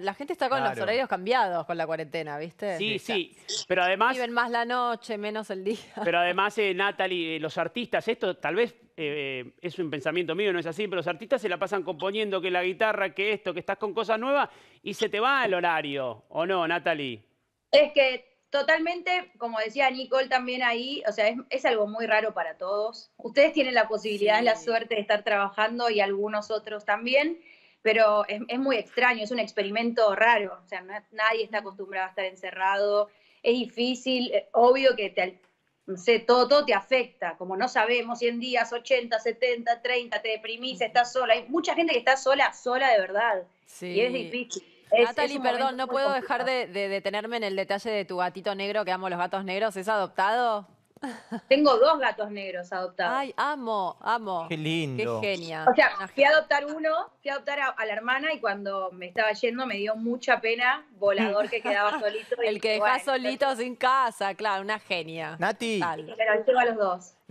la gente está con los horarios cambiados con la cuarentena, ¿viste? Sí, sí, pero además... Viven más la noche, menos el día. Pero además, eh, Natalie, eh, los artistas, esto tal vez eh, es un pensamiento mío, no es así, pero los artistas se la pasan componiendo que la guitarra, que esto, que estás con cosas nuevas y se te va el horario, ¿o no, Natalie? Es que totalmente, como decía Nicole también ahí, o sea, es, algo muy raro para todos. Ustedes tienen la posibilidad, y la suerte de estar trabajando y algunos otros también pero es, muy extraño, es un experimento raro, o sea, nadie está acostumbrado a estar encerrado, es difícil, eh, obvio que te, sé, todo, te afecta, como no sabemos, en días, 80, 70, 30, te deprimís, estás sola, hay mucha gente que está sola, sola de verdad, sí. y es difícil. Natalie, perdón, no puedo dejar de, de detenerme en el detalle de tu gatito negro, que amo los gatos negros, ¿es adoptado? Tengo dos gatos negros adoptados. Ay, amo, amo. Qué lindo. Qué genia. O sea, fui a adoptar uno, fui a adoptar a, la hermana y cuando me estaba yendo me dio mucha pena volador que quedaba solito. El que dejaba solitos solito sin casa, claro, una genia. Nati. Pero Pero llevo a los dos.